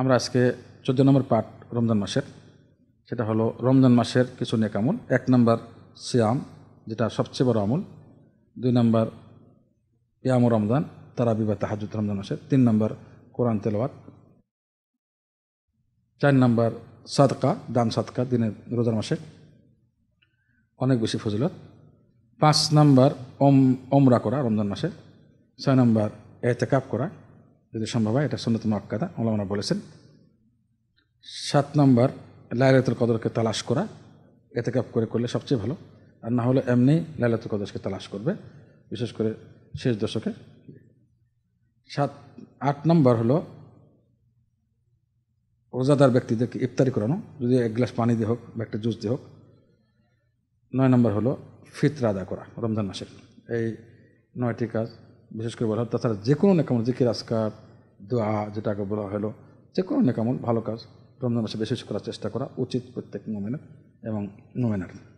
আমরা আজকে চোদ্দ নম্বর পাঠ রমজান মাসের সেটা হলো রমজান মাসের কিছু নেক আমল এক নম্বর সিয়াম যেটা সবচেয়ে বড় আমল দুই নম্বর ইয়াম রমজান তারাবি বা তাহাজুদ রমজান মাসের তিন নম্বর কোরআন তেলওয়াত চার নম্বর সাদকা দান সাদকা দিনের রোজার মাসে অনেক বেশি ফজিলত পাঁচ নম্বর ওম ওমরা করা রমজান মাসে ছয় নম্বর এতেকাপ করা যদি সম্ভব হয় এটা সন্ন্যতম মক্কাদা ওলামরা বলেছেন সাত নম্বর লাইলাতুল কদরকে তালাশ করা এতে কাপ করে করলে সবচেয়ে ভালো আর না হলে এমনি লাইলাতুল কদরকে তালাশ করবে বিশেষ করে শেষ দশকে সাত আট নম্বর হলো রোজাদার ব্যক্তিদেরকে ইফতারি করানো যদি এক গ্লাস পানি দিয়ে হোক বা একটা জুস দিয়ে হোক নয় নম্বর হলো ফিতরা আদা করা রমজান মাসের এই নয়টি কাজ বিশেষ করে বলা হয় তাছাড়া যে কোনো নেকামল জিকির আসকার দোয়া যেটাকে বলা হলো যে কোনো নেকামল ভালো কাজ রমজান মাসে বিশেষ করার চেষ্টা করা উচিত প্রত্যেক মোমেনের এবং নোমেনার